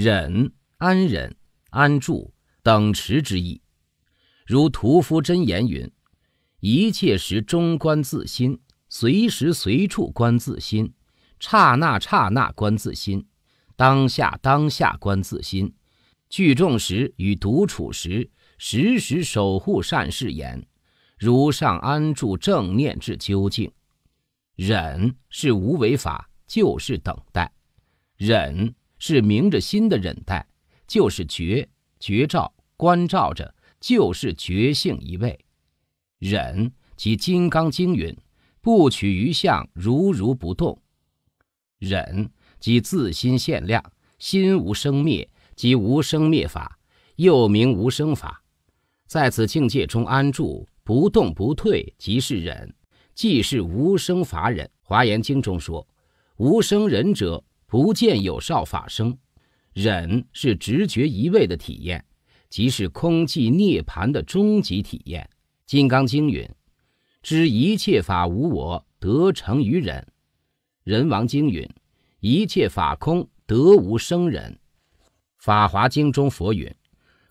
忍、安忍、安住等持之意，如屠夫真言云：“一切时中观自心，随时随处观自心，刹那刹那观自心，当下当下观自心。聚众时与独处时，时时守护善事言，如上安住正念至究竟。忍是无为法，就是等待，忍。”是明着心的忍耐，就是觉觉照观照着，就是觉性一味。忍即金刚经云：“不取于相，如如不动。”忍即自心限量，心无生灭，即无生灭法，又名无生法。在此境界中安住，不动不退，即是忍，即是无生法忍。华严经中说：“无生忍者。”不见有少法生，忍是直觉一味的体验，即是空寂涅盘的终极体验。《金刚经》云：“知一切法无我，得成于忍。”《人王经》云：“一切法空，得无生忍。”《法华经》中佛云：“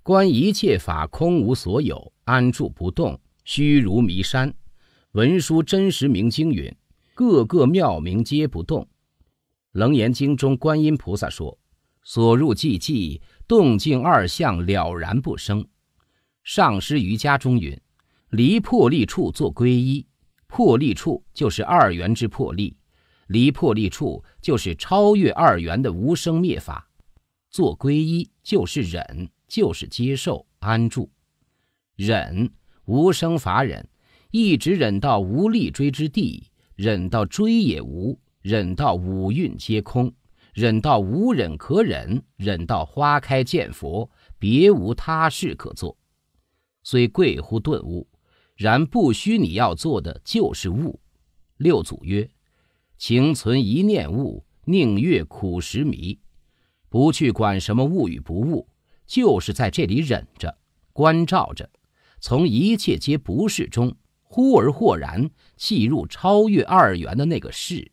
观一切法空无所有，安住不动，虚如弥山。”《文殊真实明经》云：“各个妙明皆不动。”楞严经中，观音菩萨说：“所入寂寂，动静二相了然不生。”上师瑜伽中云：“离破立处作皈依，破立处就是二元之破立，离破立处就是超越二元的无生灭法。做皈依就是忍，就是接受安住，忍无生法忍，一直忍到无力追之地，忍到追也无。”忍到五蕴皆空，忍到无忍可忍，忍到花开见佛，别无他事可做。虽贵乎顿悟，然不虚。你要做的就是悟。六祖曰：“情存一念悟，宁越苦时迷，不去管什么悟与不悟，就是在这里忍着、关照着，从一切皆不是中，忽而豁然契入超越二元的那个是。”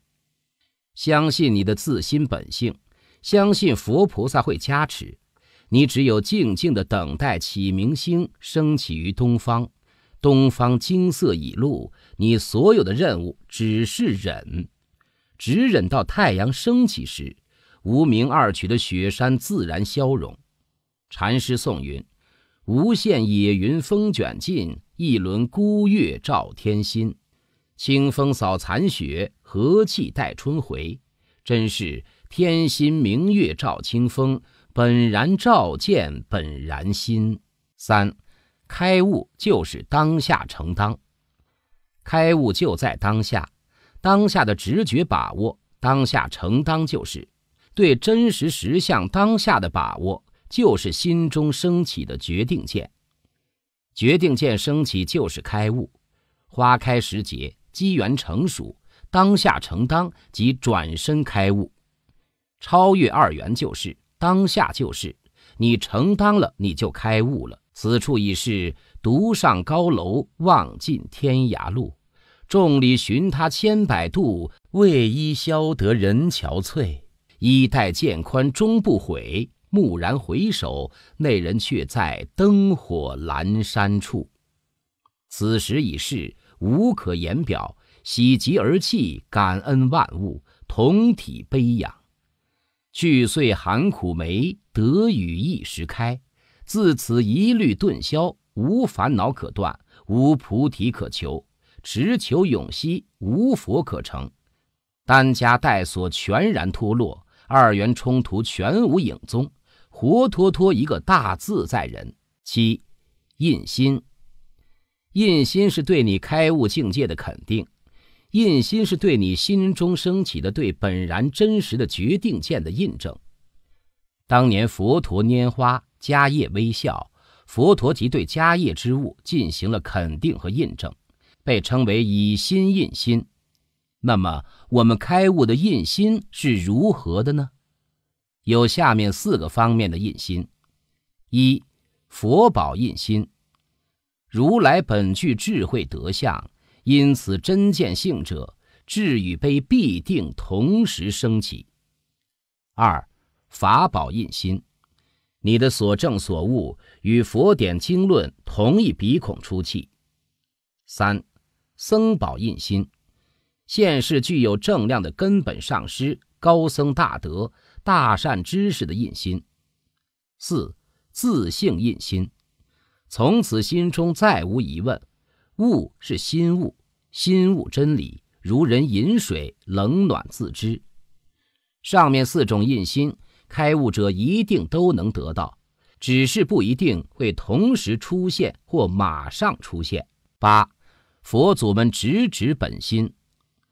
相信你的自心本性，相信佛菩萨会加持。你只有静静的等待启明星升起于东方，东方金色已露。你所有的任务只是忍，只忍到太阳升起时，无名二曲的雪山自然消融。禅师宋云：无限野云风卷尽，一轮孤月照天心。清风扫残雪，和气待春回。真是天心明月照清风，本然照见本然心。三，开悟就是当下成当，开悟就在当下，当下的直觉把握，当下成当就是对真实实相当下的把握，就是心中升起的决定见，决定见升起就是开悟。花开时节。机缘成熟，当下承当即转身开悟，超越二元就是当下就是，你承当了，你就开悟了。此处已是独上高楼望尽天涯路，众里寻他千百度，为伊消得人憔悴，衣带渐宽终不悔，蓦然回首，那人却在灯火阑珊处。此时已是。无可言表，喜极而泣，感恩万物，同体悲仰。去岁寒苦梅，得雨一时开。自此疑虑顿消，无烦恼可断，无菩提可求，只求永息，无佛可成。担家带锁全然脱落，二元冲突全无影踪，活脱脱一个大自在人。七，印心。印心是对你开悟境界的肯定，印心是对你心中升起的对本然真实的决定见的印证。当年佛陀拈花，迦叶微笑，佛陀即对迦叶之物进行了肯定和印证，被称为以心印心。那么我们开悟的印心是如何的呢？有下面四个方面的印心：一、佛宝印心。如来本具智慧德相，因此真见性者，智与悲必定同时升起。二，法宝印心，你的所证所悟与佛典经论同一鼻孔出气。三，僧宝印心，现世具有正量的根本上师、高僧大德、大善知识的印心。四，自性印心。从此心中再无疑问，物是心物，心悟真理如人饮水，冷暖自知。上面四种印心，开悟者一定都能得到，只是不一定会同时出现或马上出现。八，佛祖们直指本心，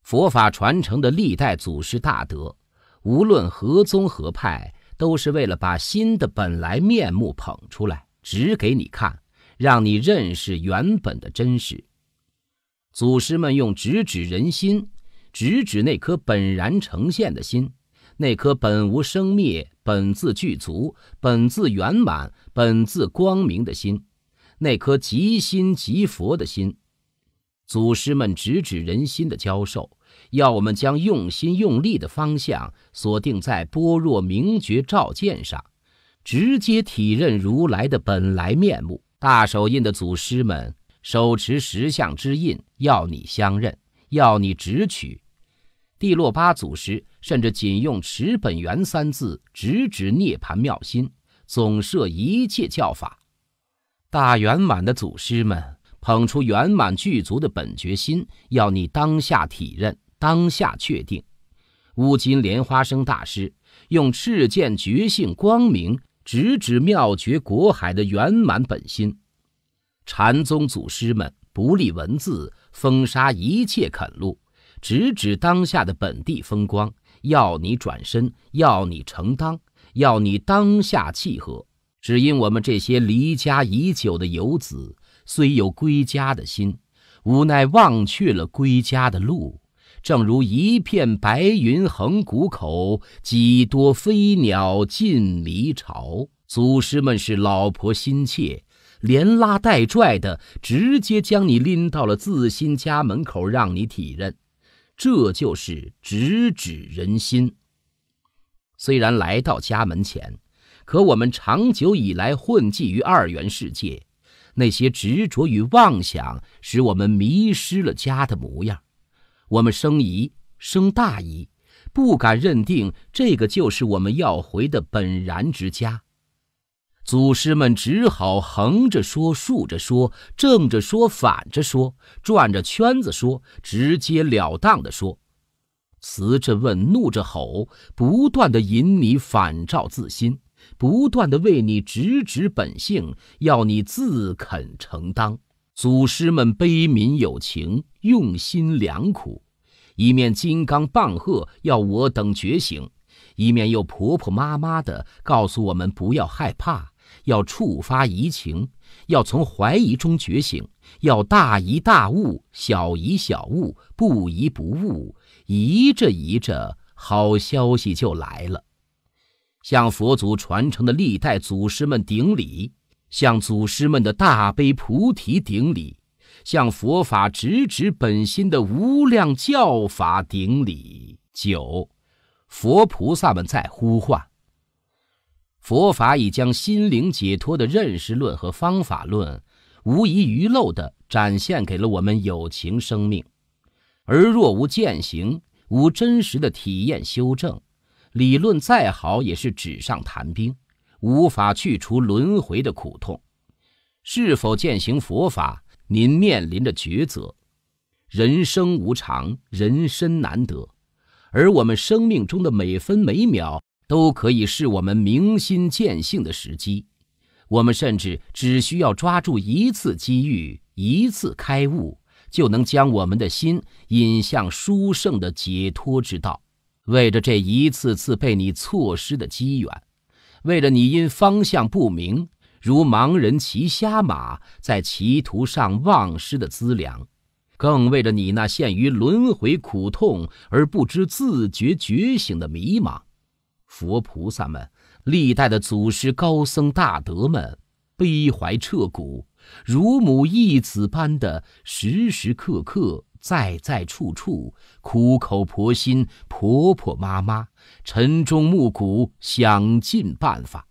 佛法传承的历代祖师大德，无论何宗何派，都是为了把心的本来面目捧出来，指给你看。让你认识原本的真实。祖师们用直指人心，直指那颗本然呈现的心，那颗本无生灭、本自具足、本自圆满、本自光明的心，那颗极心极佛的心。祖师们直指人心的教授，要我们将用心用力的方向锁定在般若明觉照见上，直接体认如来的本来面目。大手印的祖师们手持十相之印，要你相认，要你直取。地洛巴祖师甚至仅用“持本源”三字，直指涅槃妙心，总摄一切教法。大圆满的祖师们捧出圆满具足的本觉心，要你当下体认，当下确定。乌金莲花生大师用赤剑觉性光明。直指妙绝国海的圆满本心，禅宗祖师们不立文字，封杀一切垦路，直指当下的本地风光，要你转身，要你承当，要你当下契合。只因我们这些离家已久的游子，虽有归家的心，无奈忘却了归家的路。正如一片白云横谷口，几多飞鸟尽离巢。祖师们是老婆心切，连拉带拽的，直接将你拎到了自新家门口，让你体认，这就是直指人心。虽然来到家门前，可我们长久以来混迹于二元世界，那些执着与妄想使我们迷失了家的模样。我们生疑、生大疑，不敢认定这个就是我们要回的本然之家。祖师们只好横着说、竖着说、正着说、反着说、转着圈子说、直截了当的说，慈着问、怒着吼，不断的引你反照自心，不断的为你直指本性，要你自肯承当。祖师们悲悯有情，用心良苦。一面金刚棒喝要我等觉醒，一面又婆婆妈妈的告诉我们不要害怕，要触发移情，要从怀疑中觉醒，要大疑大悟，小疑小悟，不疑不悟，疑着疑着，好消息就来了。向佛祖传承的历代祖师们顶礼，向祖师们的大悲菩提顶礼。向佛法直指本心的无量教法顶礼。九，佛菩萨们在呼唤。佛法已将心灵解脱的认识论和方法论，无一遗漏地展现给了我们有情生命。而若无践行，无真实的体验修正，理论再好也是纸上谈兵，无法去除轮回的苦痛。是否践行佛法？您面临着抉择，人生无常，人生难得，而我们生命中的每分每秒，都可以是我们明心见性的时机。我们甚至只需要抓住一次机遇，一次开悟，就能将我们的心引向殊胜的解脱之道。为着这一次次被你错失的机缘，为了你因方向不明。如盲人骑瞎马，在歧途上忘失的资粮，更为着你那陷于轮回苦痛而不知自觉觉醒的迷茫，佛菩萨们、历代的祖师高僧大德们，悲怀彻骨，如母一子般的时时刻刻、在在处处，苦口婆心、婆婆妈妈，晨钟暮鼓，想尽办法。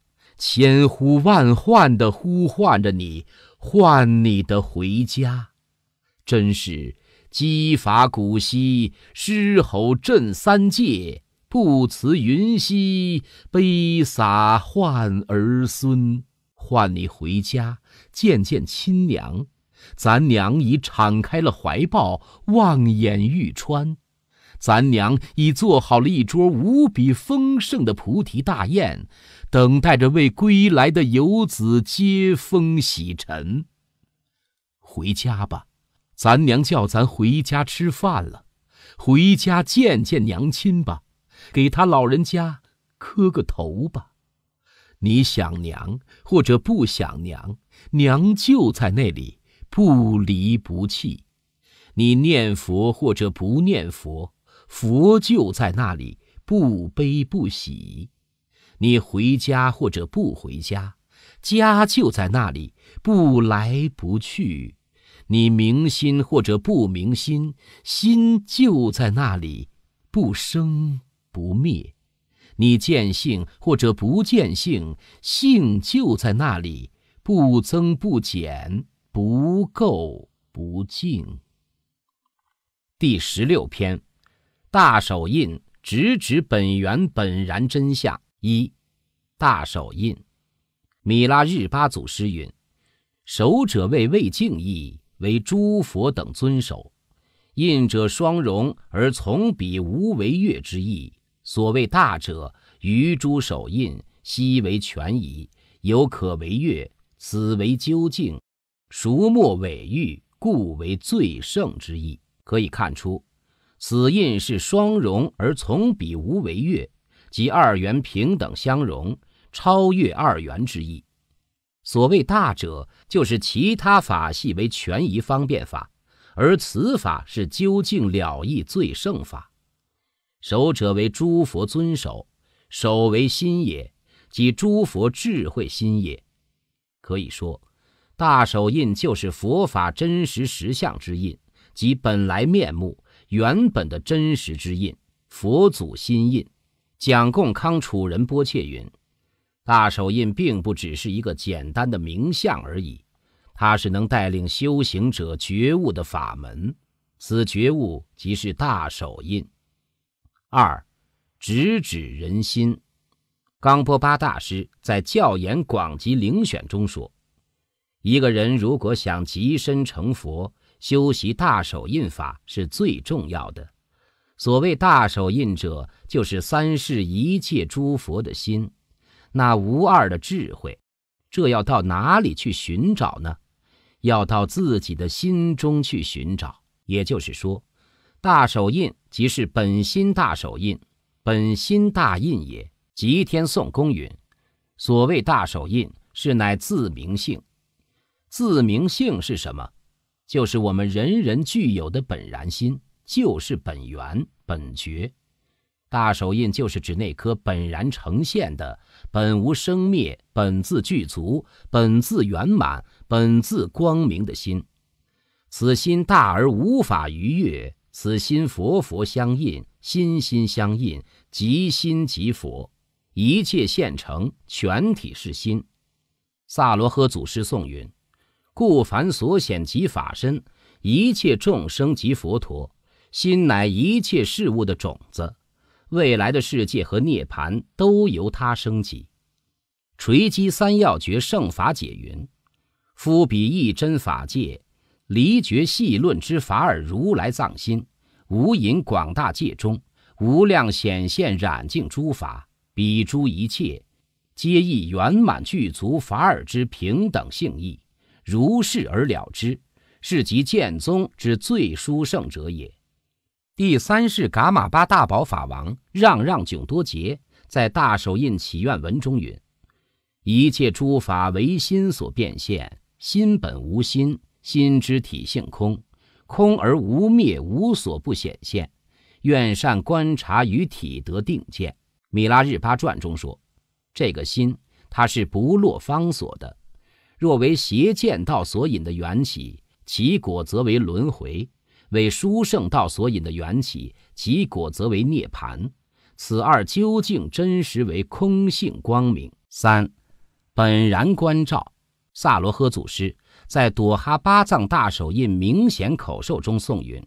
千呼万唤地呼唤着你，唤你的回家，真是击伐古稀，狮吼震三界；不辞云兮，悲洒唤儿孙。唤你回家，见见亲娘，咱娘已敞开了怀抱，望眼欲穿。咱娘已做好了一桌无比丰盛的菩提大宴，等待着为归来的游子接风洗尘。回家吧，咱娘叫咱回家吃饭了，回家见见娘亲吧，给他老人家磕个头吧。你想娘或者不想娘，娘就在那里，不离不弃。你念佛或者不念佛。佛就在那里，不悲不喜；你回家或者不回家，家就在那里，不来不去；你明心或者不明心，心就在那里，不生不灭；你见性或者不见性，性就在那里，不增不减，不垢不净。第十六篇。大手印直指本源本然真相。一，大手印，米拉日巴祖师云：“守者为未敬意，为诸佛等遵守；印者双融而从彼无为月之意。所谓大者，于诸手印悉为全矣。有可为月，此为究竟。孰莫伪欲，故为最胜之意。”可以看出。此印是双融而从彼无为乐，即二元平等相融，超越二元之意。所谓大者，就是其他法系为权宜方便法，而此法是究竟了义最胜法。守者为诸佛遵守，守为心也，即诸佛智慧心也。可以说，大手印就是佛法真实实相之印，即本来面目。原本的真实之印，佛祖心印。蒋贡康楚人波切云：大手印并不只是一个简单的名相而已，它是能带领修行者觉悟的法门。此觉悟即是大手印。二，直指人心。冈波巴大师在《教言广集》灵选中说：一个人如果想极身成佛，修习大手印法是最重要的。所谓大手印者，就是三世一切诸佛的心，那无二的智慧。这要到哪里去寻找呢？要到自己的心中去寻找。也就是说，大手印即是本心大手印，本心大印也。吉天颂公云：“所谓大手印，是乃自明性。自明性是什么？”就是我们人人具有的本然心，就是本源本觉。大手印就是指那颗本然呈现的、本无生灭、本自具足、本自圆满、本自光明的心。此心大而无法逾越，此心佛佛相应，心心相应，即心即佛，一切现成，全体是心。萨罗诃祖师颂云。故凡所显即法身，一切众生即佛陀心，乃一切事物的种子，未来的世界和涅槃都由他升起。垂击三要诀圣法解云：夫彼一真法界，离觉细论之法尔，如来藏心无隐广大界中无量显现染净诸法，彼诸一切皆亦圆满具足法尔之平等性义。如是而了之，是即剑宗之最殊胜者也。第三世噶玛巴大宝法王让让囧多杰在大手印祈愿文中云：“一切诸法唯心所变现，心本无心，心之体性空，空而无灭，无所不显现。愿善观察于体得定见。”米拉日巴传中说，这个心它是不落方所的。若为邪见道所引的缘起，其果则为轮回；为殊胜道所引的缘起，其果则为涅槃。此二究竟真实为空性光明。三，本然观照。萨罗诃祖师在朵哈巴藏大手印明显口授中诵云：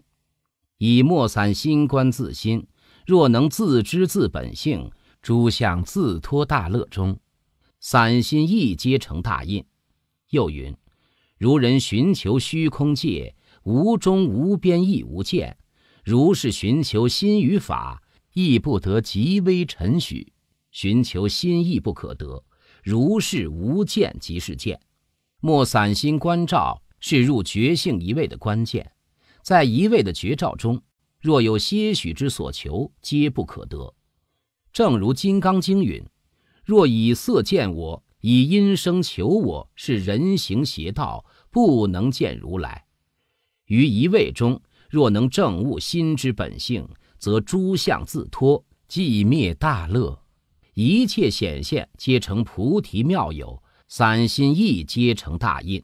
以莫散心观自心，若能自知自本性，诸相自脱大乐中，散心亦皆成大印。又云：如人寻求虚空界，无中无边亦无见；如是寻求心与法，亦不得极微尘许。寻求心亦不可得。如是无见即是见，莫散心观照，是入觉性一味的关键。在一味的觉照中，若有些许之所求，皆不可得。正如《金刚经》云：“若以色见我。”以音声求我，是人行邪道，不能见如来。于一味中，若能证悟心之本性，则诸相自脱，寂灭大乐。一切显现，皆成菩提妙有；散心亦皆成大印。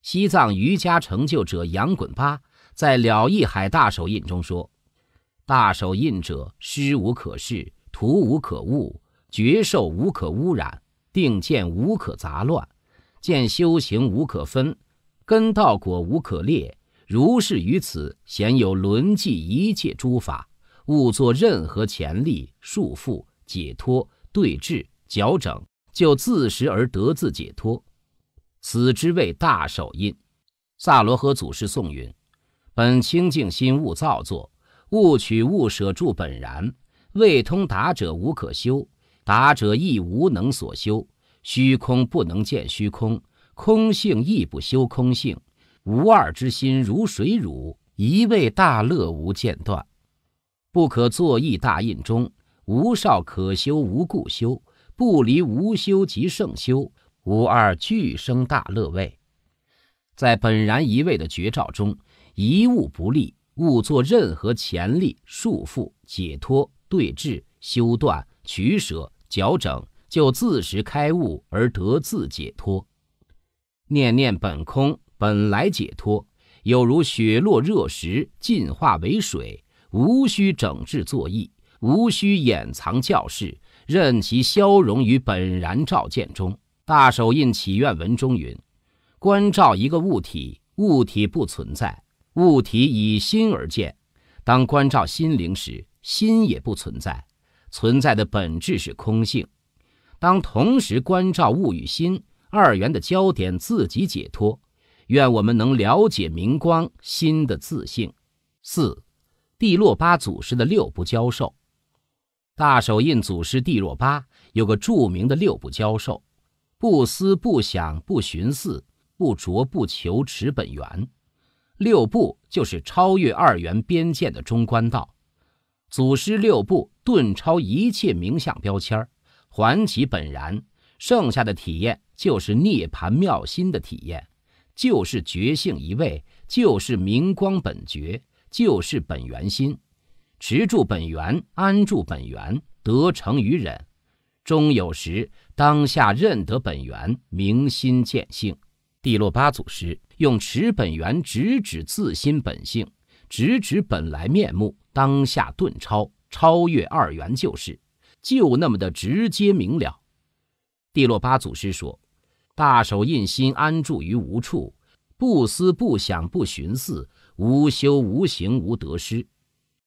西藏瑜伽成就者杨滚巴在《了义海大手印》中说：“大手印者，师无可视，徒无可悟，绝受无可污染。”定见无可杂乱，见修行无可分，根道果无可裂。如是于此，显有轮迹一切诸法，勿作任何潜力束缚、解脱、对治、矫整，就自识而得自解脱。此之谓大手印。萨罗诃祖师颂云：本清净心，勿造作，勿取勿舍，住本然。未通达者，无可修。达者亦无能所修，虚空不能见虚空，空性亦不修空性，无二之心如水乳，一味大乐无间断，不可作意大印中，无少可修无故修，不离无修即胜修，无二俱生大乐位，在本然一味的绝照中，一物不立，勿作任何潜力束缚、解脱、对峙、修断。取舍矫整，就自识开悟而得自解脱。念念本空，本来解脱，有如雪落热石，进化为水，无需整治作意，无需掩藏教示，任其消融于本然照见中。大手印祈愿文中云：，观照一个物体，物体不存在；，物体以心而见，当观照心灵时，心也不存在。存在的本质是空性，当同时关照物与心二元的焦点，自己解脱。愿我们能了解明光心的自性。四，帝洛巴祖师的六不教授。大手印祖师帝洛巴有个著名的六不教授：不思、不想、不寻思、不着、不求持本源。六不就是超越二元边界的中观道。祖师六部顿超一切名相标签还其本然，剩下的体验就是涅槃妙心的体验，就是觉性一味，就是明光本觉，就是本源心，持住本源，安住本源，得成于忍，终有时当下认得本源，明心见性。第洛巴祖师用持本源直指自心本性。直指本来面目，当下顿超超越二元，就是，就那么的直接明了。地洛巴祖师说：“大手印心安住于无处，不思不想不寻思，无修无行无得失。”